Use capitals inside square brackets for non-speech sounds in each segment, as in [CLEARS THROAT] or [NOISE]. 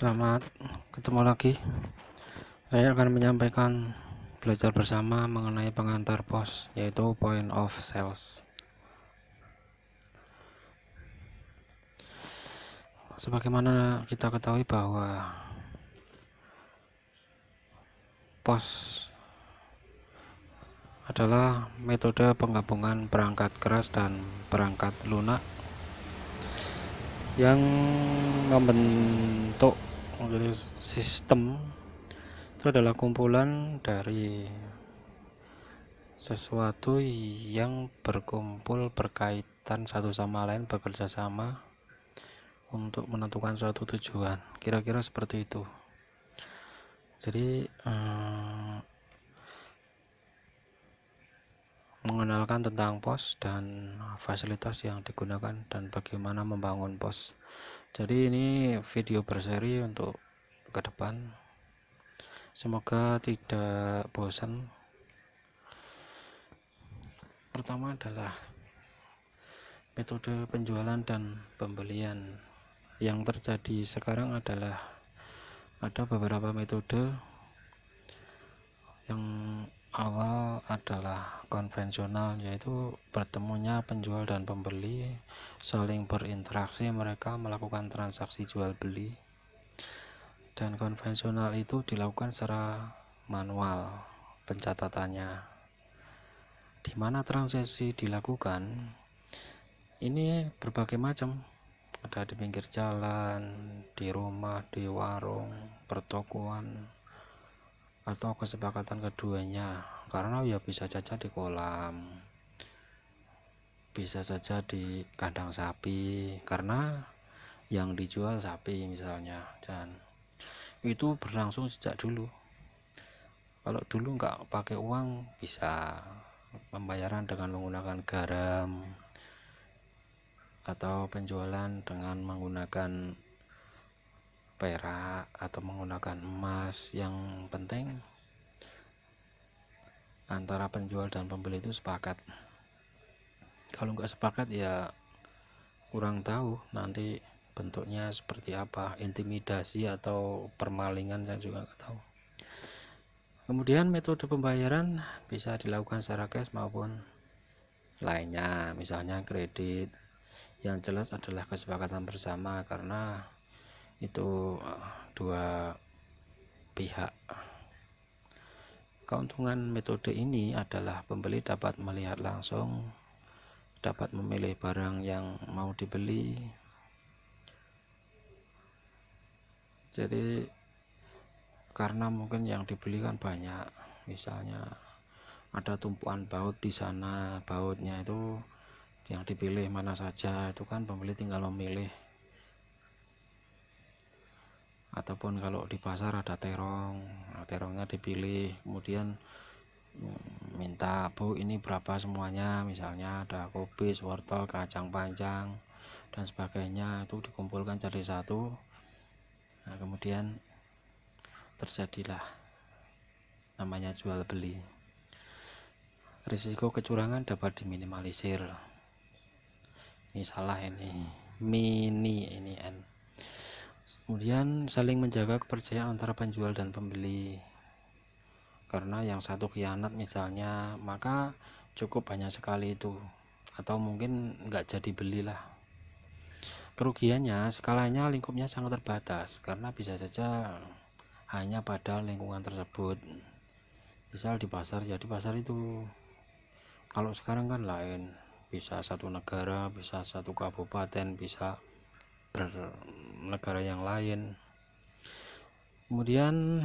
Selamat ketemu lagi. Saya akan menyampaikan belajar bersama mengenai pengantar pos, yaitu point of sales. Sebagaimana kita ketahui bahwa pos adalah metode penggabungan perangkat keras dan perangkat lunak yang membentuk memilih sistem itu adalah kumpulan dari sesuatu yang berkumpul berkaitan satu sama lain bekerja sama untuk menentukan suatu tujuan kira-kira seperti itu jadi eh, mengenalkan tentang pos dan fasilitas yang digunakan dan bagaimana membangun pos jadi ini video berseri untuk ke depan semoga tidak bosan pertama adalah metode penjualan dan pembelian yang terjadi sekarang adalah ada beberapa metode yang awal adalah konvensional yaitu bertemunya penjual dan pembeli saling berinteraksi mereka melakukan transaksi jual beli dan konvensional itu dilakukan secara manual pencatatannya di mana transaksi dilakukan ini berbagai macam ada di pinggir jalan di rumah di warung pertokoan atau kesepakatan keduanya karena ya bisa saja di kolam bisa saja di kandang sapi karena yang dijual sapi misalnya dan itu berlangsung sejak dulu kalau dulu nggak pakai uang bisa pembayaran dengan menggunakan garam atau penjualan dengan menggunakan perak atau menggunakan emas yang penting antara penjual dan pembeli itu sepakat kalau nggak sepakat ya kurang tahu nanti bentuknya seperti apa intimidasi atau permalingan saya juga nggak tahu kemudian metode pembayaran bisa dilakukan secara cash maupun lainnya misalnya kredit yang jelas adalah kesepakatan bersama karena itu dua pihak keuntungan metode ini adalah pembeli dapat melihat langsung dapat memilih barang yang mau dibeli jadi karena mungkin yang dibeli kan banyak misalnya ada tumpuan baut di sana bautnya itu yang dipilih mana saja itu kan pembeli tinggal memilih ataupun kalau di pasar ada terong nah, terongnya dipilih kemudian mm, minta bu ini berapa semuanya misalnya ada kubis wortel kacang panjang dan sebagainya itu dikumpulkan jadi satu nah, kemudian terjadilah namanya jual beli risiko kecurangan dapat diminimalisir ini salah ini mini ini n kemudian saling menjaga kepercayaan antara penjual dan pembeli karena yang satu kianat misalnya maka cukup banyak sekali itu atau mungkin nggak jadi belilah kerugiannya skalanya lingkupnya sangat terbatas karena bisa saja hanya pada lingkungan tersebut misal di pasar ya pasar itu kalau sekarang kan lain bisa satu negara bisa satu kabupaten bisa negara yang lain kemudian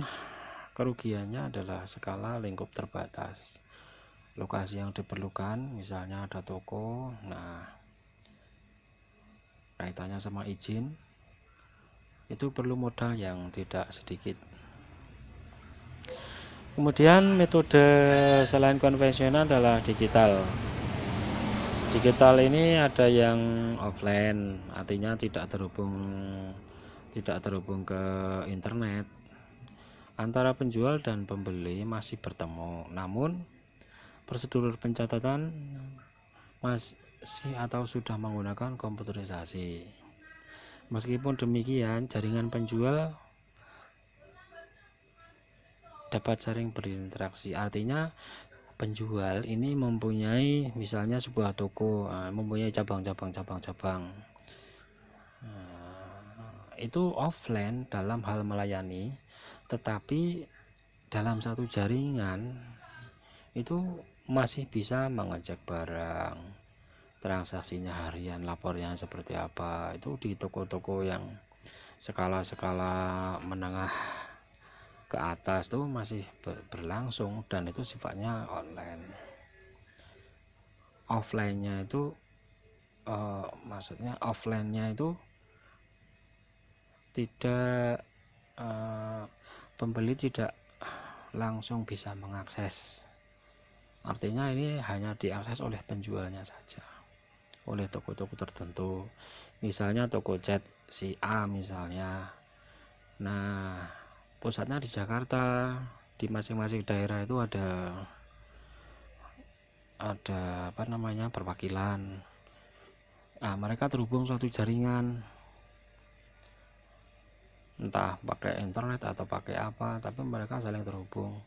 kerugiannya adalah skala lingkup terbatas lokasi yang diperlukan misalnya ada toko nah kaitannya sama izin itu perlu modal yang tidak sedikit kemudian metode selain konvensional adalah digital digital ini ada yang offline artinya tidak terhubung tidak terhubung ke internet antara penjual dan pembeli masih bertemu namun prosedur pencatatan masih atau sudah menggunakan komputerisasi meskipun demikian jaringan penjual dapat sering berinteraksi artinya penjual ini mempunyai misalnya sebuah toko ah, mempunyai cabang-cabang cabang-cabang ah, itu offline dalam hal melayani tetapi dalam satu jaringan itu masih bisa mengecek barang transaksinya harian lapornya seperti apa itu di toko-toko yang skala-skala menengah ke atas tuh masih berlangsung dan itu sifatnya online offline-nya itu uh, maksudnya offline-nya itu tidak uh, pembeli tidak langsung bisa mengakses artinya ini hanya diakses oleh penjualnya saja oleh toko-toko tertentu misalnya toko chat si A misalnya nah pusatnya di Jakarta di masing-masing daerah itu ada ada apa namanya perwakilan nah, mereka terhubung suatu jaringan entah pakai internet atau pakai apa tapi mereka saling terhubung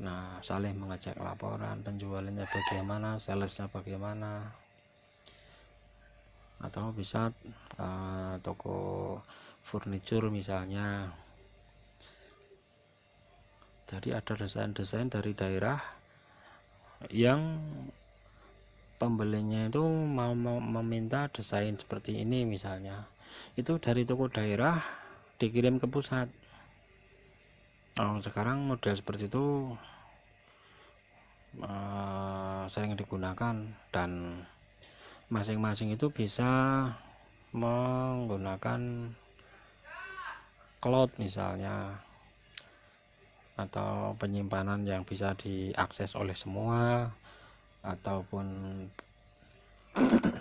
nah saling mengecek laporan penjualannya bagaimana salesnya bagaimana atau bisa uh, toko furniture misalnya jadi ada desain-desain dari daerah yang pembelinya itu mau meminta desain seperti ini misalnya itu dari toko daerah dikirim ke pusat oh, sekarang model seperti itu uh, sering digunakan dan masing-masing itu bisa menggunakan cloud misalnya atau penyimpanan yang bisa diakses oleh semua ataupun [COUGHS]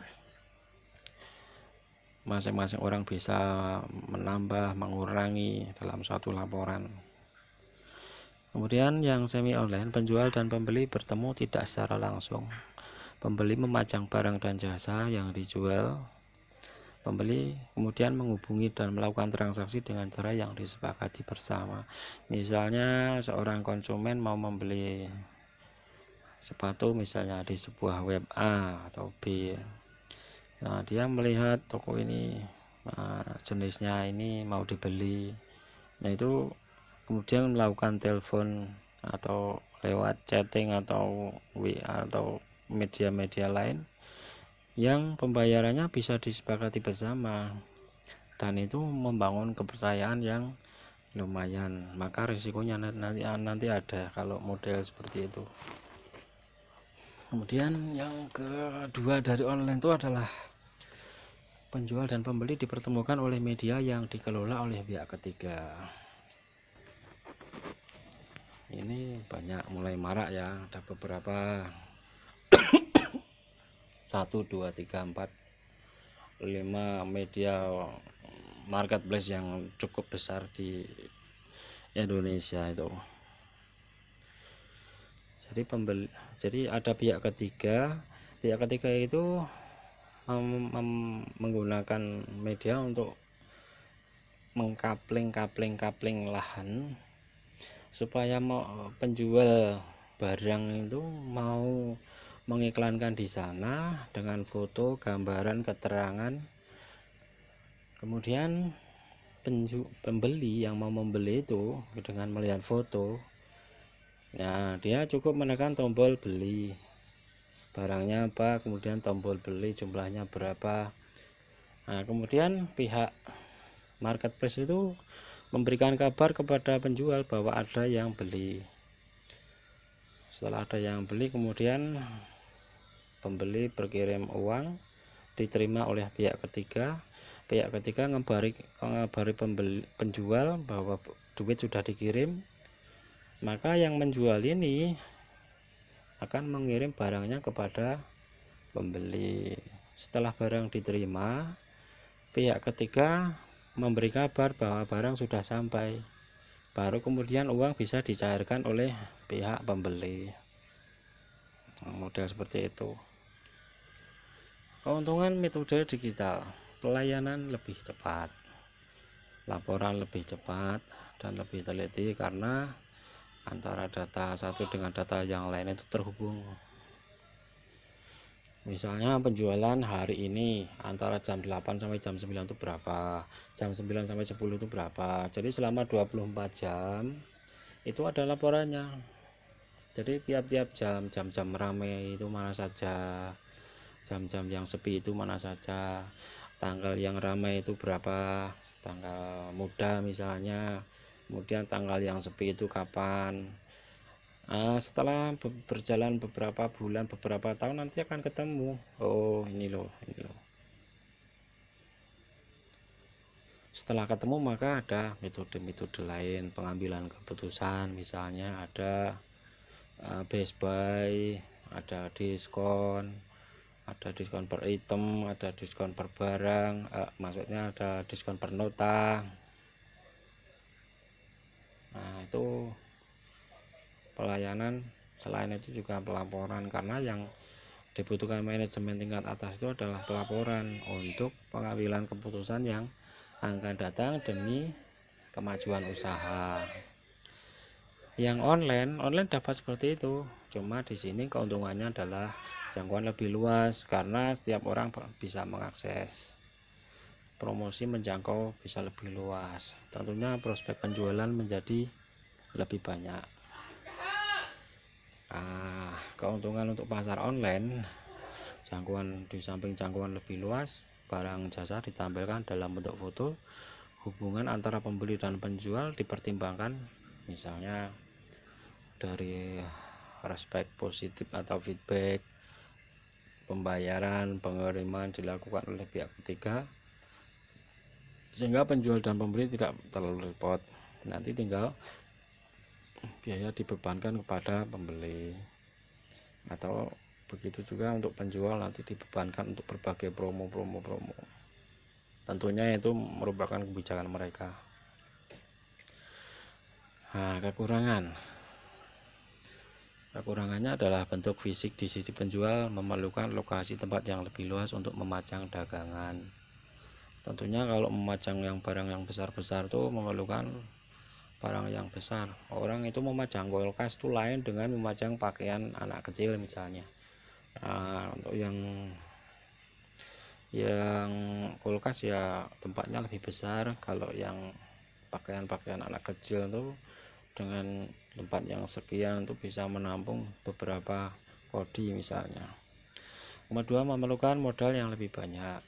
masing-masing orang bisa menambah mengurangi dalam suatu laporan kemudian yang semi online penjual dan pembeli bertemu tidak secara langsung pembeli memajang barang dan jasa yang dijual pembeli kemudian menghubungi dan melakukan transaksi dengan cara yang disepakati bersama misalnya seorang konsumen mau membeli sepatu misalnya di sebuah web A atau B nah dia melihat toko ini nah, jenisnya ini mau dibeli nah itu kemudian melakukan telepon atau lewat chatting atau WA atau media-media lain yang pembayarannya bisa disepakati bersama dan itu membangun kepercayaan yang lumayan maka risikonya nanti nanti ada kalau model seperti itu kemudian yang kedua dari online itu adalah penjual dan pembeli dipertemukan oleh media yang dikelola oleh pihak ketiga ini banyak mulai marak ya ada beberapa 1 2 3 4 5 media marketplace yang cukup besar di Indonesia itu jadi pembeli jadi ada pihak ketiga pihak ketiga itu um, um, menggunakan media untuk mengkapling kapling kapling lahan supaya mau penjual barang itu mau mengiklankan di sana dengan foto, gambaran, keterangan. Kemudian penju pembeli yang mau membeli itu dengan melihat foto, nah dia cukup menekan tombol beli barangnya apa, kemudian tombol beli jumlahnya berapa. Nah, kemudian pihak marketplace itu memberikan kabar kepada penjual bahwa ada yang beli. Setelah ada yang beli, kemudian pembeli berkirim uang diterima oleh pihak ketiga pihak ketiga ngebari ngebari pembeli penjual bahwa duit sudah dikirim maka yang menjual ini akan mengirim barangnya kepada pembeli setelah barang diterima pihak ketiga memberi kabar bahwa barang sudah sampai baru kemudian uang bisa dicairkan oleh pihak pembeli model seperti itu Keuntungan metode digital, pelayanan lebih cepat, laporan lebih cepat dan lebih teliti karena antara data satu dengan data yang lain itu terhubung. Misalnya penjualan hari ini antara jam 8 sampai jam 9 itu berapa, jam 9 sampai 10 itu berapa. Jadi selama 24 jam itu ada laporannya. Jadi tiap-tiap jam, jam-jam ramai itu mana saja, jam-jam yang sepi itu mana saja tanggal yang ramai itu berapa tanggal muda misalnya kemudian tanggal yang sepi itu kapan nah, setelah berjalan beberapa bulan beberapa tahun nanti akan ketemu oh ini loh ini loh setelah ketemu maka ada metode-metode lain pengambilan keputusan misalnya ada uh, best buy ada diskon ada diskon per item ada diskon per barang eh, maksudnya ada diskon per nota nah itu pelayanan selain itu juga pelaporan karena yang dibutuhkan manajemen tingkat atas itu adalah pelaporan untuk pengambilan keputusan yang akan datang demi kemajuan usaha yang online online dapat seperti itu cuma di sini keuntungannya adalah jangkauan lebih luas karena setiap orang bisa mengakses promosi menjangkau bisa lebih luas tentunya prospek penjualan menjadi lebih banyak nah, keuntungan untuk pasar online jangkauan di samping jangkauan lebih luas barang jasa ditampilkan dalam bentuk foto hubungan antara pembeli dan penjual dipertimbangkan misalnya dari respect positif atau feedback pembayaran pengiriman dilakukan oleh pihak ketiga sehingga penjual dan pembeli tidak terlalu repot nanti tinggal biaya dibebankan kepada pembeli atau begitu juga untuk penjual nanti dibebankan untuk berbagai promo promo promo tentunya itu merupakan kebijakan mereka nah, kekurangan Kekurangannya adalah bentuk fisik di sisi penjual memerlukan lokasi tempat yang lebih luas untuk memajang dagangan. Tentunya kalau memajang yang barang yang besar-besar itu memerlukan barang yang besar. Orang itu memajang kulkas itu lain dengan memajang pakaian anak kecil misalnya. Nah, untuk yang yang kulkas ya tempatnya lebih besar kalau yang pakaian-pakaian anak kecil itu dengan tempat yang sekian untuk bisa menampung beberapa kodi misalnya nomor dua memerlukan modal yang lebih banyak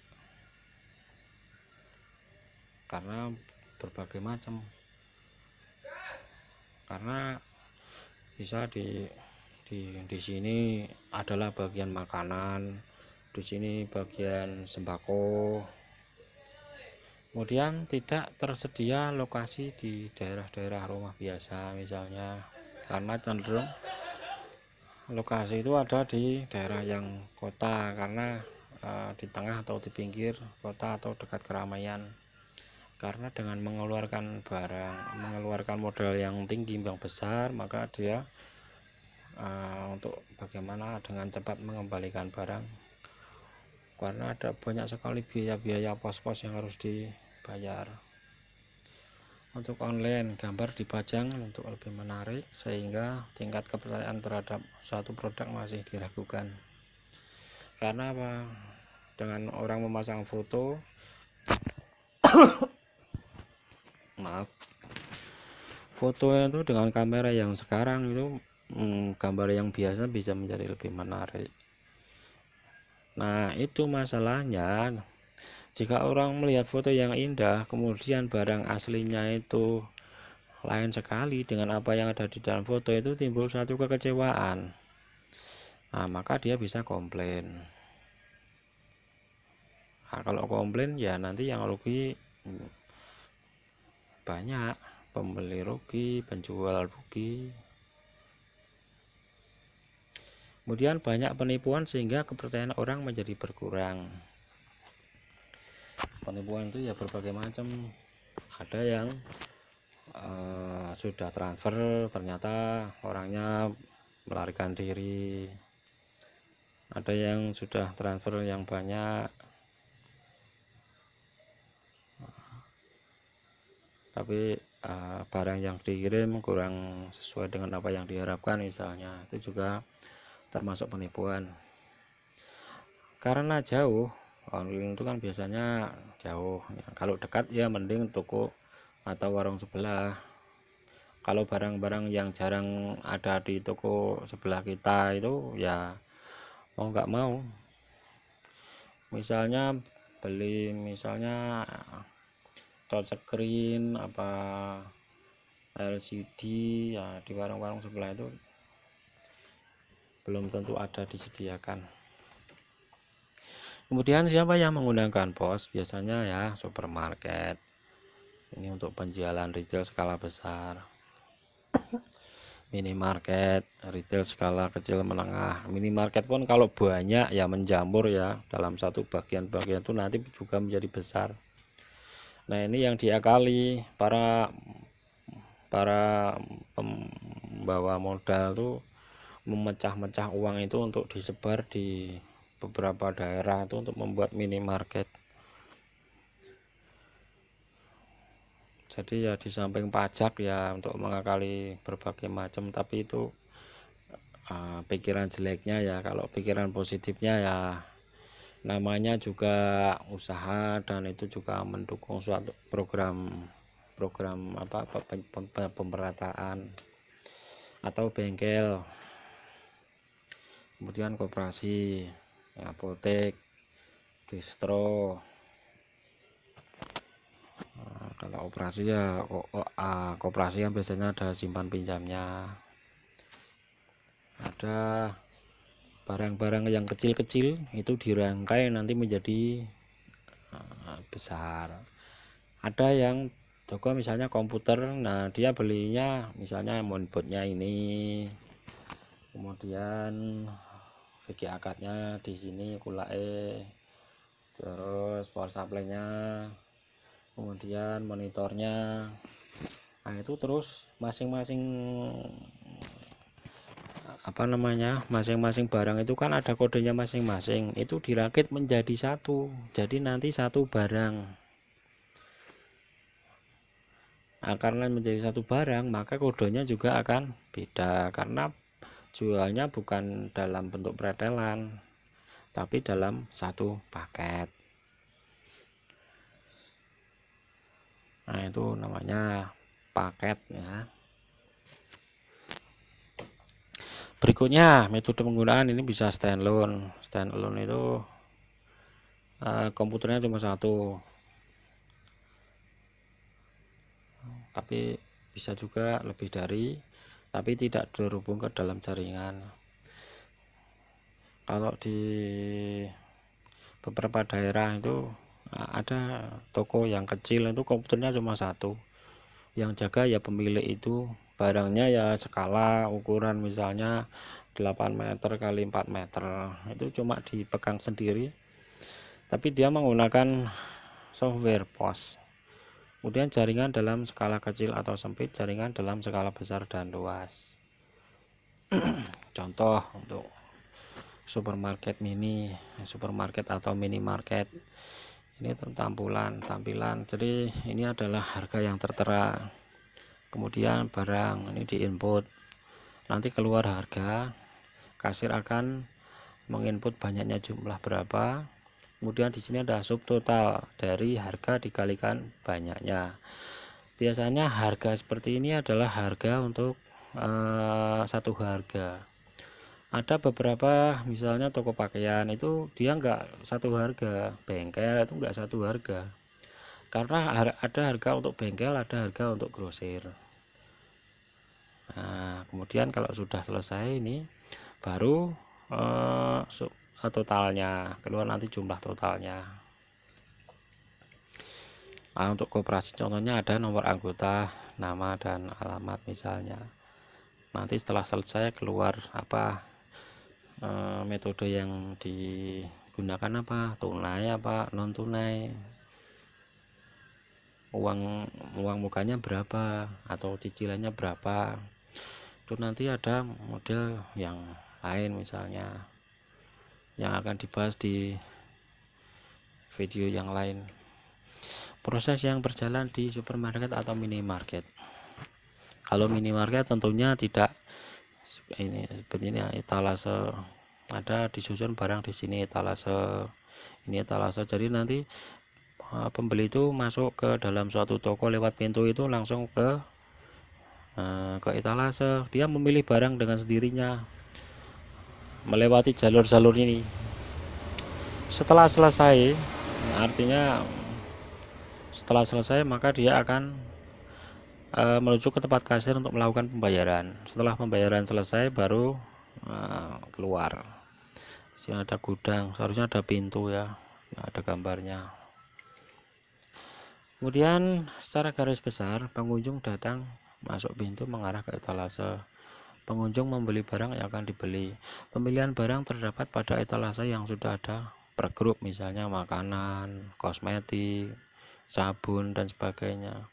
karena berbagai macam karena bisa di di di sini adalah bagian makanan di sini bagian sembako kemudian tidak tersedia lokasi di daerah-daerah rumah biasa misalnya karena cenderung lokasi itu ada di daerah yang kota karena uh, di tengah atau di pinggir kota atau dekat keramaian karena dengan mengeluarkan barang mengeluarkan modal yang tinggi yang besar maka dia uh, untuk bagaimana dengan cepat mengembalikan barang karena ada banyak sekali biaya-biaya pos-pos yang harus di bayar untuk online gambar dipajang untuk lebih menarik sehingga tingkat kepercayaan terhadap suatu produk masih diragukan karena apa dengan orang memasang foto [COUGHS] maaf foto itu dengan kamera yang sekarang itu hmm, gambar yang biasa bisa menjadi lebih menarik nah itu masalahnya jika orang melihat foto yang indah, kemudian barang aslinya itu lain sekali dengan apa yang ada di dalam foto itu timbul satu kekecewaan. Nah, maka dia bisa komplain. Nah, kalau komplain ya nanti yang rugi banyak, pembeli rugi, penjual rugi. Kemudian banyak penipuan sehingga kepercayaan orang menjadi berkurang penipuan itu ya berbagai macam ada yang uh, sudah transfer ternyata orangnya melarikan diri ada yang sudah transfer yang banyak tapi uh, barang yang dikirim kurang sesuai dengan apa yang diharapkan misalnya itu juga termasuk penipuan karena jauh warung itu kan biasanya jauh ya, kalau dekat ya mending toko atau warung sebelah kalau barang-barang yang jarang ada di toko sebelah kita itu ya mau nggak mau misalnya beli misalnya touch screen apa LCD ya di warung-warung sebelah itu belum tentu ada disediakan kemudian siapa yang menggunakan pos biasanya ya supermarket ini untuk penjualan retail skala besar minimarket retail skala kecil menengah minimarket pun kalau banyak ya menjamur ya dalam satu bagian-bagian itu nanti juga menjadi besar nah ini yang diakali para para pembawa modal tuh memecah-mecah uang itu untuk disebar di beberapa daerah itu untuk membuat minimarket jadi ya di samping pajak ya untuk mengakali berbagai macam tapi itu uh, pikiran jeleknya ya kalau pikiran positifnya ya namanya juga usaha dan itu juga mendukung suatu program program apa pemerataan atau bengkel kemudian koperasi apotek distro nah, kalau operasi ya ah, koperasi yang biasanya ada simpan pinjamnya ada barang-barang yang kecil-kecil itu dirangkai nanti menjadi ah, besar ada yang toko misalnya komputer nah dia belinya misalnya monitornya ini kemudian segi akarnya di sini kulae terus power supply-nya kemudian monitornya nah itu terus masing-masing apa namanya masing-masing barang itu kan ada kodenya masing-masing itu dirakit menjadi satu jadi nanti satu barang nah, karena menjadi satu barang maka kodenya juga akan beda karena jualnya bukan dalam bentuk pretelan tapi dalam satu paket nah itu namanya paket ya berikutnya metode penggunaan ini bisa standalone standalone itu eh, komputernya cuma satu tapi bisa juga lebih dari tapi tidak terhubung ke dalam jaringan kalau di beberapa daerah itu ada toko yang kecil itu komputernya cuma satu yang jaga ya pemilik itu barangnya ya skala ukuran misalnya 8 meter kali 4 meter itu cuma dipegang sendiri tapi dia menggunakan software pos Kemudian jaringan dalam skala kecil atau sempit, jaringan dalam skala besar dan luas. [CLEARS THROAT] Contoh untuk supermarket mini, supermarket atau minimarket. Ini tampilan, tampilan. Jadi ini adalah harga yang tertera. Kemudian barang ini di input. Nanti keluar harga, kasir akan menginput banyaknya jumlah berapa, kemudian di sini ada subtotal dari harga dikalikan banyaknya biasanya harga seperti ini adalah harga untuk e, satu harga ada beberapa misalnya toko pakaian itu dia enggak satu harga bengkel itu enggak satu harga karena ada harga untuk bengkel ada harga untuk grosir nah kemudian kalau sudah selesai ini baru eh, sub totalnya keluar nanti jumlah totalnya nah, untuk koperasi contohnya ada nomor anggota nama dan alamat misalnya nanti setelah selesai keluar apa e, metode yang digunakan apa tunai apa non tunai uang uang mukanya berapa atau cicilannya berapa itu nanti ada model yang lain misalnya yang akan dibahas di video yang lain proses yang berjalan di supermarket atau minimarket kalau minimarket tentunya tidak ini seperti ini etalase ada disusun barang di sini etalase ini etalase jadi nanti eh, pembeli itu masuk ke dalam suatu toko lewat pintu itu langsung ke eh, ke etalase dia memilih barang dengan sendirinya melewati jalur-jalur ini setelah selesai artinya setelah selesai maka dia akan e, menuju ke tempat kasir untuk melakukan pembayaran setelah pembayaran selesai baru e, keluar sini ada gudang seharusnya ada pintu ya ada gambarnya kemudian secara garis besar pengunjung datang masuk pintu mengarah ke etalase Pengunjung membeli barang yang akan dibeli. Pemilihan barang terdapat pada etalase yang sudah ada per grup, misalnya makanan, kosmetik, sabun, dan sebagainya.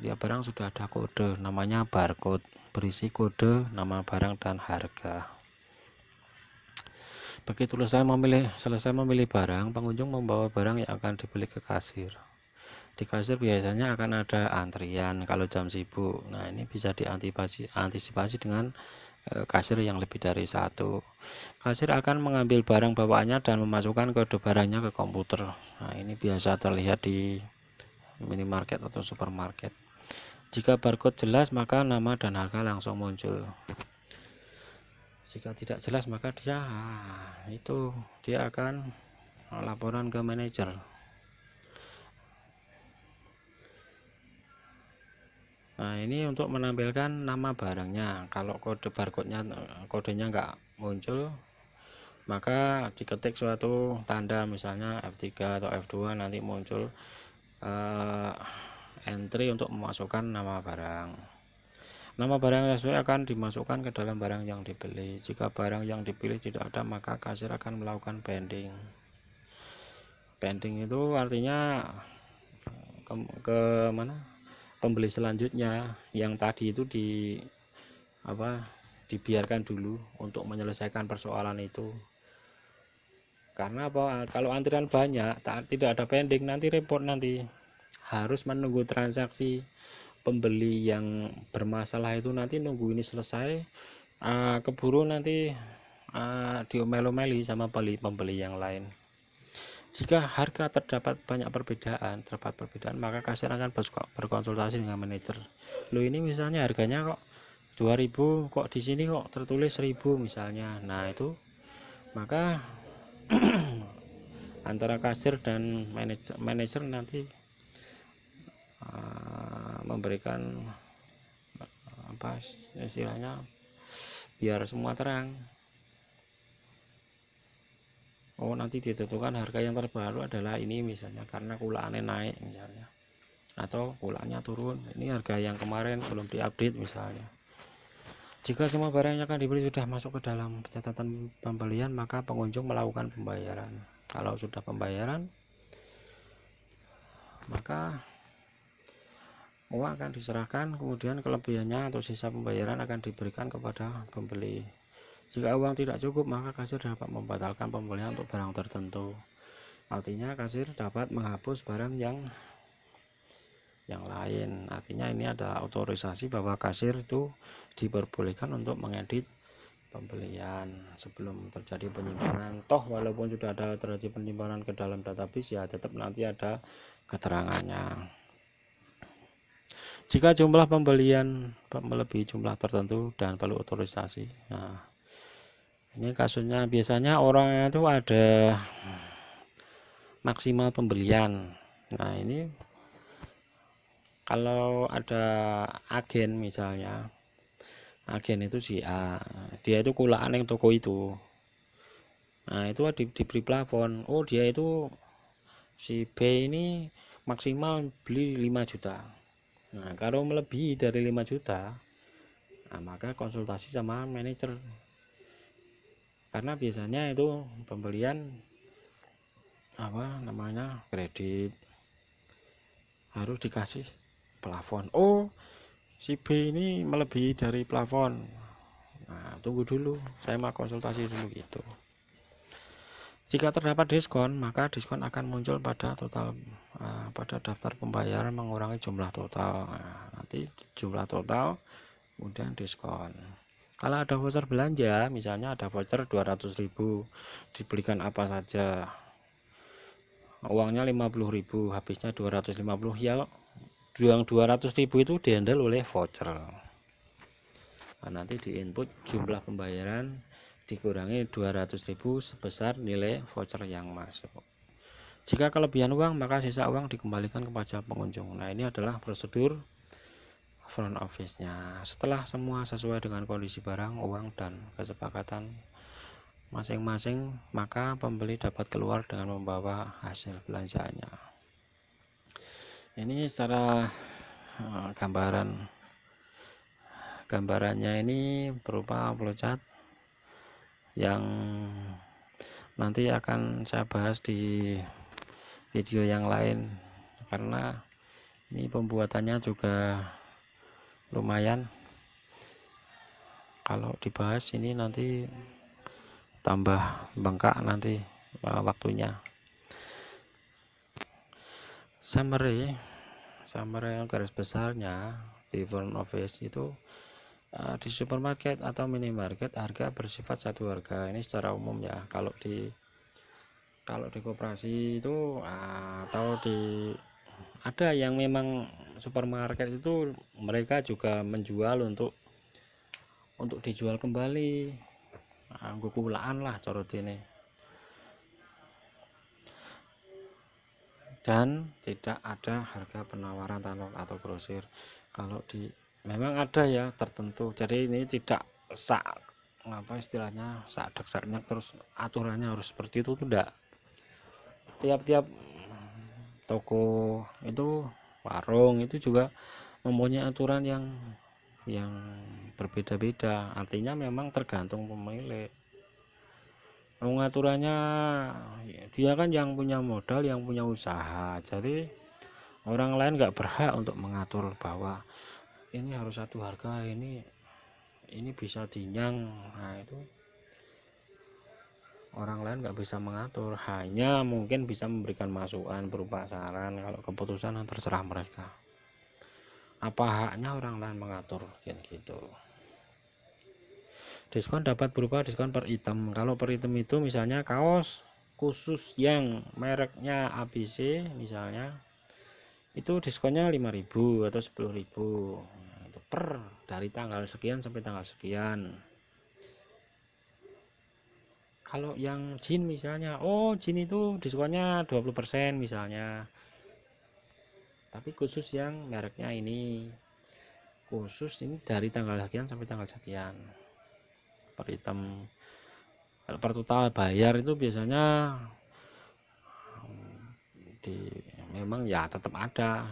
dia barang sudah ada kode, namanya barcode, berisi kode, nama barang, dan harga. Begitu selesai memilih, selesai memilih barang, pengunjung membawa barang yang akan dibeli ke kasir di kasir biasanya akan ada antrian kalau jam sibuk nah ini bisa diantisipasi antisipasi dengan eh, kasir yang lebih dari satu kasir akan mengambil barang bawaannya dan memasukkan kode barangnya ke komputer nah ini biasa terlihat di minimarket atau supermarket jika barcode jelas maka nama dan harga langsung muncul jika tidak jelas maka dia ah, itu dia akan laporan ke manajer Nah, ini untuk menampilkan nama barangnya. Kalau kode barcode-nya kodenya nggak muncul, maka diketik suatu tanda misalnya F3 atau F2 nanti muncul uh, entry untuk memasukkan nama barang. Nama barang sesuai akan dimasukkan ke dalam barang yang dibeli. Jika barang yang dipilih tidak ada, maka kasir akan melakukan pending. Pending itu artinya ke, ke mana? pembeli selanjutnya yang tadi itu di apa dibiarkan dulu untuk menyelesaikan persoalan itu karena apa kalau antrian banyak tak tidak ada pending nanti repot nanti harus menunggu transaksi pembeli yang bermasalah itu nanti nunggu ini selesai uh, keburu nanti uh, ah, diomel sama pembeli pembeli yang lain jika harga terdapat banyak perbedaan, terdapat perbedaan, maka kasir akan berkonsultasi dengan manajer. Lo ini misalnya harganya kok 2000 kok di sini kok tertulis 1000 misalnya. Nah, itu maka [CLEARS THROAT] antara kasir dan manajer, manajer nanti uh, memberikan apa istilahnya biar semua terang oh nanti ditentukan harga yang terbaru adalah ini misalnya karena kulaannya naik misalnya atau kulaannya turun ini harga yang kemarin belum diupdate misalnya jika semua barang yang akan dibeli sudah masuk ke dalam catatan pembelian maka pengunjung melakukan pembayaran kalau sudah pembayaran maka uang akan diserahkan kemudian kelebihannya atau sisa pembayaran akan diberikan kepada pembeli jika uang tidak cukup, maka kasir dapat membatalkan pembelian untuk barang tertentu. Artinya kasir dapat menghapus barang yang yang lain. Artinya ini ada otorisasi bahwa kasir itu diperbolehkan untuk mengedit pembelian sebelum terjadi penyimpanan. Toh walaupun sudah ada terjadi penyimpanan ke dalam database ya tetap nanti ada keterangannya. Jika jumlah pembelian melebihi jumlah tertentu dan perlu otorisasi. Nah, ini kasusnya biasanya orang itu ada maksimal pembelian nah ini kalau ada agen misalnya agen itu si A dia itu kulaan yang toko itu nah itu di, diberi plafon oh dia itu si B ini maksimal beli 5 juta nah kalau melebihi dari 5 juta nah maka konsultasi sama manajer karena biasanya itu pembelian apa namanya kredit harus dikasih plafon oh si B ini melebihi dari plafon nah tunggu dulu saya mau konsultasi dulu gitu jika terdapat diskon maka diskon akan muncul pada total uh, pada daftar pembayaran mengurangi jumlah total nah, nanti jumlah total kemudian diskon kalau ada voucher belanja, misalnya ada voucher 200.000, dibelikan apa saja. Uangnya 50.000, habisnya 250. Ya, yang 200.000 itu dihandle oleh voucher. Nah, nanti di input jumlah pembayaran dikurangi 200.000 sebesar nilai voucher yang masuk. Jika kelebihan uang, maka sisa uang dikembalikan kepada pengunjung. Nah, ini adalah prosedur front office-nya. Setelah semua sesuai dengan kondisi barang, uang, dan kesepakatan masing-masing, maka pembeli dapat keluar dengan membawa hasil belanjaannya. Ini secara eh, gambaran gambarannya ini berupa flowchart yang nanti akan saya bahas di video yang lain karena ini pembuatannya juga lumayan kalau dibahas ini nanti tambah bengkak nanti eh, waktunya summary summary yang garis besarnya di front office itu eh, di supermarket atau minimarket harga bersifat satu harga ini secara umum ya kalau di kalau di koperasi itu eh, atau di ada yang memang supermarket itu mereka juga menjual untuk untuk dijual kembali anggo nah, kulaan lah corot ini dan tidak ada harga penawaran tanah atau grosir kalau di memang ada ya tertentu jadi ini tidak sak apa istilahnya sak dek terus aturannya harus seperti itu tidak tiap-tiap toko itu warung itu juga mempunyai aturan yang yang berbeda-beda artinya memang tergantung pemilik pengaturannya dia kan yang punya modal yang punya usaha jadi orang lain nggak berhak untuk mengatur bahwa ini harus satu harga ini ini bisa dinyang nah itu orang lain nggak bisa mengatur hanya mungkin bisa memberikan masukan berupa saran kalau keputusan ya terserah mereka apa haknya orang lain mengatur kayak gitu diskon dapat berupa diskon per item kalau per item itu misalnya kaos khusus yang mereknya ABC misalnya itu diskonnya 5000 atau 10000 nah, per dari tanggal sekian sampai tanggal sekian kalau yang jin misalnya oh jin itu diskonnya 20% misalnya tapi khusus yang mereknya ini khusus ini dari tanggal sekian sampai tanggal sekian per item kalau per total bayar itu biasanya di memang ya tetap ada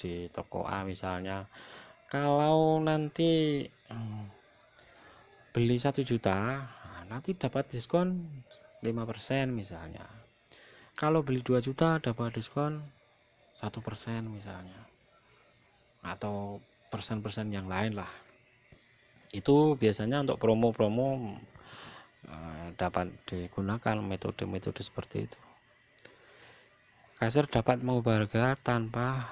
di toko A misalnya kalau nanti eh, beli satu juta nanti dapat diskon 5% misalnya kalau beli 2 juta dapat diskon 1% misalnya atau persen-persen yang lain lah itu biasanya untuk promo-promo eh, dapat digunakan metode-metode seperti itu kasir dapat mengubah harga tanpa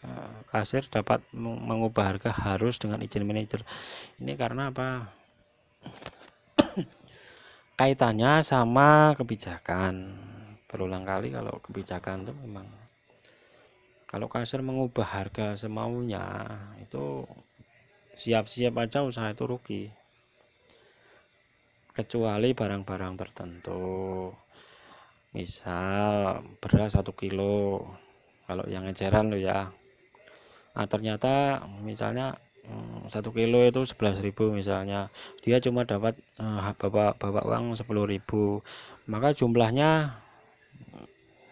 eh, kasir dapat mengubah harga harus dengan izin manajer ini karena apa kaitannya sama kebijakan berulang kali kalau kebijakan itu memang kalau kasir mengubah harga semaunya itu siap-siap aja usaha itu rugi kecuali barang-barang tertentu misal beras satu kilo kalau yang eceran loh ya nah, ternyata misalnya Hmm, satu kilo itu 11.000 misalnya dia cuma dapat uh, bapak bapak uang 10.000 maka jumlahnya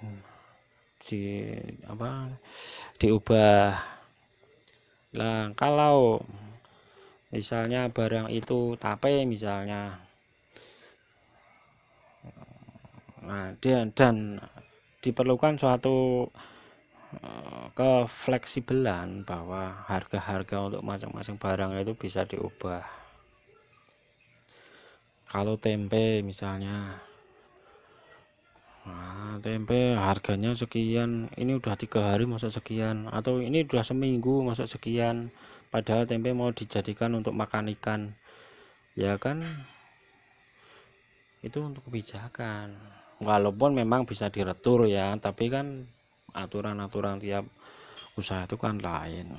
hmm, di apa diubah lah kalau misalnya barang itu tape misalnya nah dia dan diperlukan suatu Eh, kefleksibelan bahwa harga-harga untuk masing-masing barang itu bisa diubah kalau tempe misalnya nah, tempe harganya sekian ini udah tiga hari masuk sekian atau ini udah seminggu masuk sekian padahal tempe mau dijadikan untuk makan ikan ya kan itu untuk kebijakan walaupun memang bisa diretur ya tapi kan aturan-aturan tiap usaha itu kan lain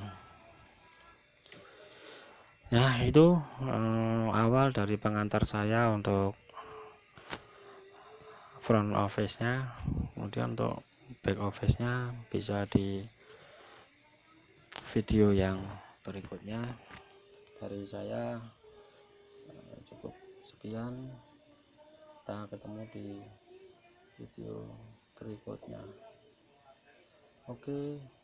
nah itu eh, awal dari pengantar saya untuk front office nya kemudian untuk back office nya bisa di video yang berikutnya dari saya eh, cukup sekian kita ketemu di video berikutnya oke